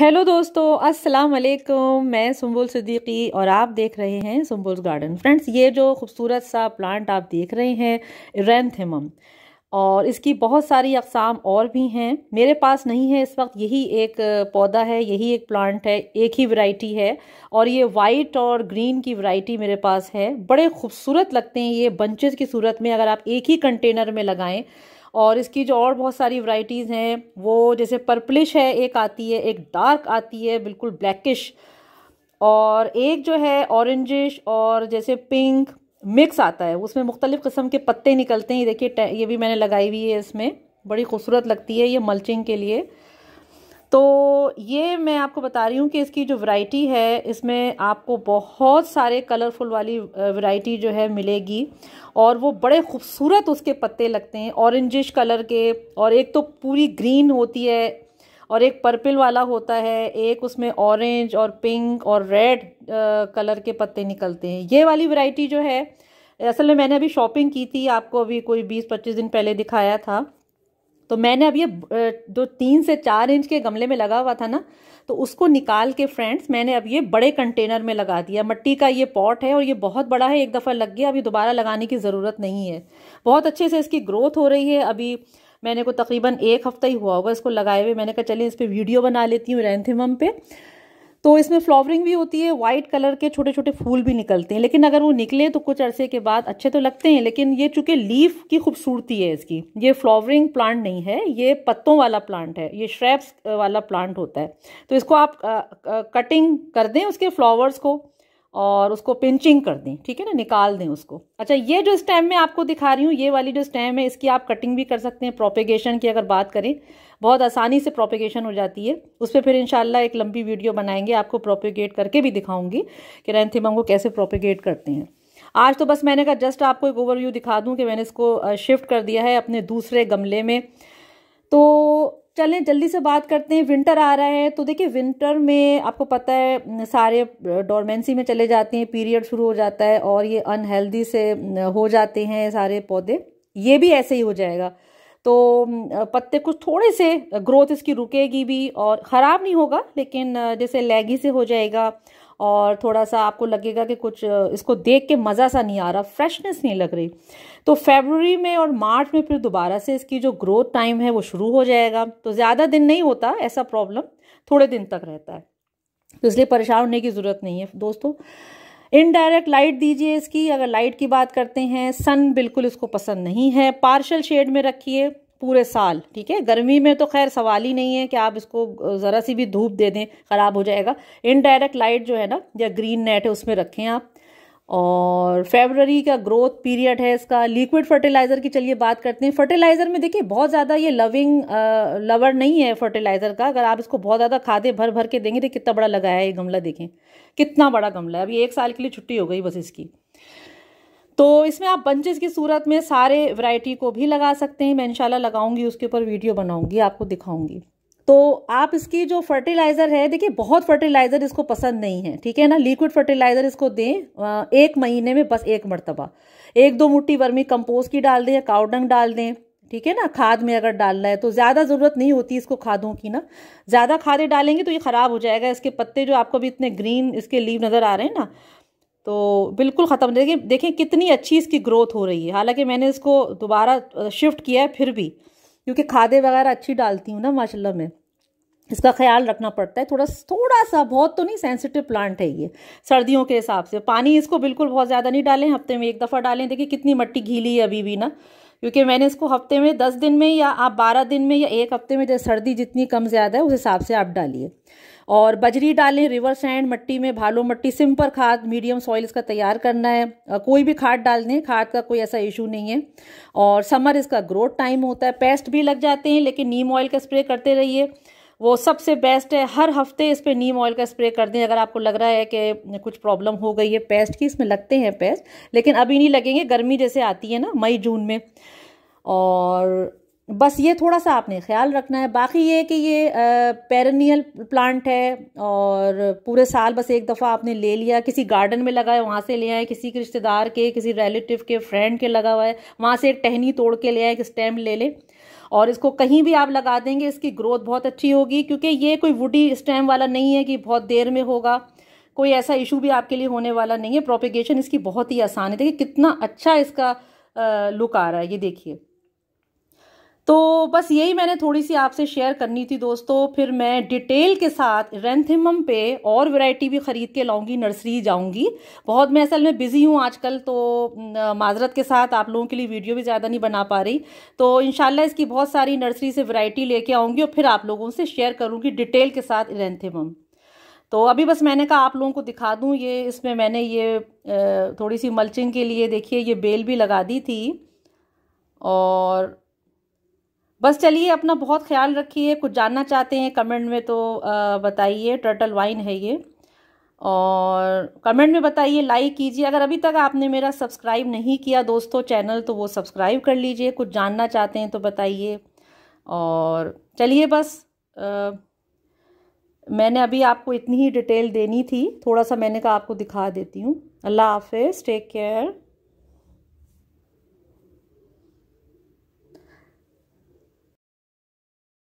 hello दोस्तों अस्सलाम वालेकुम मैं सुम्बुल सिद्दीकी और आप देख रहे हैं सुम्बुल्स गार्डन फ्रेंड्स ये जो खूबसूरत सा प्लांट आप देख रहे हैं रेंथेमम और इसकी बहुत सारी अकसाम और भी हैं मेरे पास नहीं है इस वक्त यही एक पौधा है यही एक प्लांट है एक ही वैरायटी है और ये वाइट और ग्रीन की वैरायटी मेरे पास है बड़े खूबसूरत लगते हैं ये बंचेज की सूरत में अगर आप एक ही कंटेनर में लगाएं और इसकी जो और बहुत सारी वराइटीज़ हैं वो जैसे पर्पलिश है एक आती है एक डार्क आती है बिल्कुल ब्लैकिश और एक जो है ऑरेंजिश और जैसे पिंक मिक्स आता है उसमें मुख्तलिफ़ किस्म के पत्ते निकलते हैं ये देखिए ये भी मैंने लगाई हुई है इसमें बड़ी खूबसूरत लगती है ये मल्चिंग के लिए तो ये मैं आपको बता रही हूँ कि इसकी जो वैरायटी है इसमें आपको बहुत सारे कलरफुल वाली वैरायटी जो है मिलेगी और वो बड़े खूबसूरत उसके पत्ते लगते हैं ऑरेंजिश कलर के और एक तो पूरी ग्रीन होती है और एक पर्पल वाला होता है एक उसमें ऑरेंज और पिंक और रेड कलर के पत्ते निकलते हैं ये वाली वैरायटी जो है असल में मैंने अभी शॉपिंग की थी आपको अभी कोई बीस पच्चीस दिन पहले दिखाया था तो मैंने अब ये जो तीन से चार इंच के गमले में लगा हुआ था ना तो उसको निकाल के फ्रेंड्स मैंने अब ये बड़े कंटेनर में लगा दिया मट्टी का ये पॉट है और ये बहुत बड़ा है एक दफ़ा लग गया अभी दोबारा लगाने की ज़रूरत नहीं है बहुत अच्छे से इसकी ग्रोथ हो रही है अभी मैंने को तकरीबन एक हफ्ता ही हुआ होगा इसको लगाए हुए मैंने कहा चलिए इस पर वीडियो बना लेती हूँ रैंथिमम पे तो इसमें फ्लावरिंग भी होती है वाइट कलर के छोटे छोटे फूल भी निकलते हैं लेकिन अगर वो निकले तो कुछ अरसे के बाद अच्छे तो लगते हैं लेकिन ये चूंकि लीफ की खूबसूरती है इसकी ये फ्लावरिंग प्लांट नहीं है ये पत्तों वाला प्लांट है ये श्रेप्स वाला प्लांट होता है तो इसको आप आ, आ, कटिंग कर दें उसके फ्लावर्स को और उसको पिंचिंग कर दें ठीक है ना निकाल दें उसको अच्छा ये जो स्टैम मैं आपको दिखा रही हूँ ये वाली जो स्टैम है इसकी आप कटिंग भी कर सकते हैं प्रोपेगेशन की अगर बात करें बहुत आसानी से प्रोपेगेशन हो जाती है उस पर फिर इनशाला एक लंबी वीडियो बनाएंगे आपको प्रोपेगेट करके भी दिखाऊंगी कि रेंथिमम को कैसे प्रोपेगेट करते हैं आज तो बस मैंने कहा जस्ट आपको एक ओवरव्यू दिखा दूँ कि मैंने इसको शिफ्ट कर दिया है अपने दूसरे गमले में तो चलें जल्दी से बात करते हैं विंटर आ रहा है तो देखिए विंटर में आपको पता है सारे डोरमेंसी में चले जाते हैं पीरियड शुरू हो जाता है और ये अनहेल्दी से हो जाते हैं सारे पौधे ये भी ऐसे ही हो जाएगा तो पत्ते कुछ थोड़े से ग्रोथ इसकी रुकेगी भी और ख़राब नहीं होगा लेकिन जैसे लैगी से हो जाएगा और थोड़ा सा आपको लगेगा कि कुछ इसको देख के मज़ा सा नहीं आ रहा फ्रेशनेस नहीं लग रही तो फेबररी में और मार्च में फिर दोबारा से इसकी जो ग्रोथ टाइम है वो शुरू हो जाएगा तो ज़्यादा दिन नहीं होता ऐसा प्रॉब्लम थोड़े दिन तक रहता है तो इसलिए परेशान होने की ज़रूरत नहीं है दोस्तों इनडायरेक्ट लाइट दीजिए इसकी अगर लाइट की बात करते हैं सन बिल्कुल इसको पसंद नहीं है पार्शल शेड में रखिए पूरे साल ठीक है गर्मी में तो खैर सवाल ही नहीं है कि आप इसको ज़रा सी भी धूप दे दें ख़राब हो जाएगा इनडायरेक्ट लाइट जो है ना या ग्रीन नेट है उसमें रखें आप और फेबररी का ग्रोथ पीरियड है इसका लिक्विड फर्टिलाइज़र की चलिए बात करते हैं फर्टिलाइज़र में देखिए बहुत ज़्यादा ये लविंग लवर नहीं है फर्टिलाइज़र का अगर आप इसको बहुत ज़्यादा खादे भर भर के देंगे तो कितना बड़ा लगाया है ये गमला देखें कितना बड़ा गमला है अभी एक साल के लिए छुट्टी हो गई बस इसकी तो इसमें आप बंचेस की सूरत में सारे वैरायटी को भी लगा सकते हैं मैं इंशाल्लाह लगाऊंगी उसके ऊपर वीडियो बनाऊंगी आपको दिखाऊंगी तो आप इसकी जो फर्टिलाइज़र है देखिए बहुत फर्टिलाइज़र इसको पसंद नहीं है ठीक है ना लिक्विड फर्टिलाइज़र इसको दें एक महीने में बस एक मरतबा एक दो मुट्ठी वर्मी कंपोज की डाल दें या काउडंग डाल दें ठीक है ना खाद में अगर डालना है तो ज़्यादा ज़रूरत नहीं होती इसको खादों की ना ज़्यादा खादें डालेंगे तो ये ख़राब हो जाएगा इसके पत्ते जो आपको भी इतने ग्रीन इसके लीव नज़र आ रहे हैं ना तो बिल्कुल ख़त्म देखिए देखें कितनी अच्छी इसकी ग्रोथ हो रही है हालांकि मैंने इसको दोबारा शिफ्ट किया है फिर भी क्योंकि खादे वगैरह अच्छी डालती हूँ ना माशाल्लाह में इसका ख्याल रखना पड़ता है थोड़ा थोड़ा सा बहुत तो नहीं सेंसिटिव प्लांट है ये सर्दियों के हिसाब से पानी इसको बिल्कुल बहुत ज़्यादा नहीं डालें हफ्ते में एक दफ़ा डालें देखिए कितनी मट्टी घीली है अभी भी ना क्योंकि मैंने इसको हफ्ते में दस दिन में या आप बारह दिन में या एक हफ्ते में जैसे सर्दी जितनी कम ज़्यादा है उस हिसाब से आप डालिए और बजरी डालें रिवर सैंड मट्टी में भालो मट्टी सिंपल खाद मीडियम सॉइल इसका तैयार करना है कोई भी खाद डाल दें खाद का कोई ऐसा इशू नहीं है और समर इसका ग्रोथ टाइम होता है पेस्ट भी लग जाते हैं लेकिन नीम ऑयल का स्प्रे करते रहिए वो सबसे बेस्ट है हर हफ्ते इस पर नीम ऑयल का स्प्रे कर दें अगर आपको लग रहा है कि कुछ प्रॉब्लम हो गई है पेस्ट की इसमें लगते हैं पेस्ट लेकिन अभी नहीं लगेंगे गर्मी जैसे आती है ना मई जून में और बस ये थोड़ा सा आपने ख्याल रखना है बाकी ये कि ये पेरनियल प्लांट है और पूरे साल बस एक दफ़ा आपने ले लिया किसी गार्डन में लगा है वहाँ से ले आए किसी के रिश्तेदार के किसी रिलेटिव के फ्रेंड के लगा हुआ है वहाँ से एक टहनी तोड़ के ले आए एक स्टेम ले लें और इसको कहीं भी आप लगा देंगे इसकी ग्रोथ बहुत अच्छी होगी क्योंकि ये कोई वुडी स्टेम वाला नहीं है कि बहुत देर में होगा कोई ऐसा इशू भी आपके लिए होने वाला नहीं है प्रोपिगेशन इसकी बहुत ही आसान है देखिए कितना अच्छा इसका लुक आ रहा है ये देखिए तो बस यही मैंने थोड़ी सी आपसे शेयर करनी थी दोस्तों फिर मैं डिटेल के साथ रेंथिमम पे और वैरायटी भी ख़रीद के लाऊंगी नर्सरी जाऊंगी बहुत मैं असल में बिज़ी हूँ आजकल तो माजरत के साथ आप लोगों के लिए वीडियो भी ज़्यादा नहीं बना पा रही तो इन इसकी बहुत सारी नर्सरी से वैरायटी लेके आऊँगी और फिर आप लोगों से शेयर करूँगी डिटेल के साथ रेंथिमम तो अभी बस मैंने कहा आप लोगों को दिखा दूँ ये इसमें मैंने ये थोड़ी सी मल्चिंग के लिए देखिए ये बेल भी लगा दी थी और बस चलिए अपना बहुत ख्याल रखिए कुछ जानना चाहते हैं कमेंट में तो बताइए टर्टल वाइन है ये और कमेंट में बताइए लाइक कीजिए अगर अभी तक आपने मेरा सब्सक्राइब नहीं किया दोस्तों चैनल तो वो सब्सक्राइब कर लीजिए कुछ जानना चाहते हैं तो बताइए और चलिए बस आ, मैंने अभी आपको इतनी ही डिटेल देनी थी थोड़ा सा मैंने कहा आपको दिखा देती हूँ अल्लाह हाफिज़ टेक केयर